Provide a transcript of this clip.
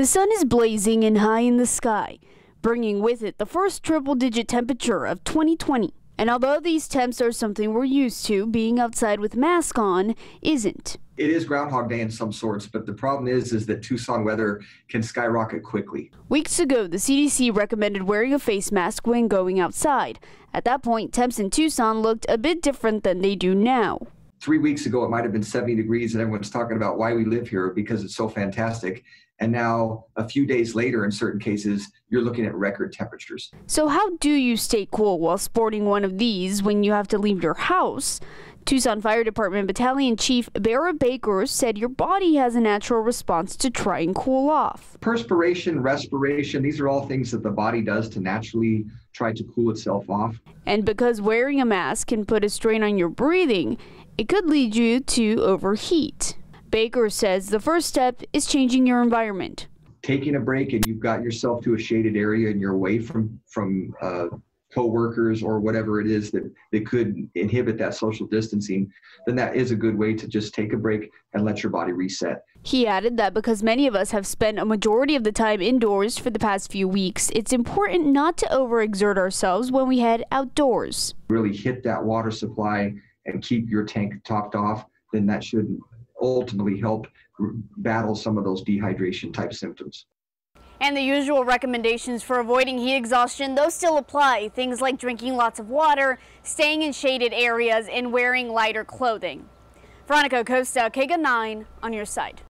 The sun is blazing and high in the sky, bringing with it the first triple digit temperature of 2020. And although these temps are something we're used to, being outside with mask on isn't. It is Groundhog Day in some sorts, but the problem is is that Tucson weather can skyrocket quickly. Weeks ago, the CDC recommended wearing a face mask when going outside. At that point, temps in Tucson looked a bit different than they do now. Three weeks ago, it might have been 70 degrees, and everyone's talking about why we live here because it's so fantastic. And now, a few days later, in certain cases, you're looking at record temperatures. So, how do you stay cool while sporting one of these when you have to leave your house? Tucson Fire Department Battalion Chief Barra Baker said your body has a natural response to try and cool off. Perspiration, respiration, these are all things that the body does to naturally try to cool itself off. And because wearing a mask can put a strain on your breathing, it could lead you to overheat. Baker says the first step is changing your environment. Taking a break and you've got yourself to a shaded area and you're away from from uh, coworkers or whatever it is that that could inhibit that social distancing, then that is a good way to just take a break and let your body reset. He added that because many of us have spent a majority of the time indoors for the past few weeks, it's important not to overexert ourselves when we head outdoors. Really hit that water supply and keep your tank topped off, then that should not ultimately help battle some of those dehydration type symptoms. And the usual recommendations for avoiding heat exhaustion, those still apply. Things like drinking lots of water, staying in shaded areas, and wearing lighter clothing. Veronica Costa, Kega 9 on your side.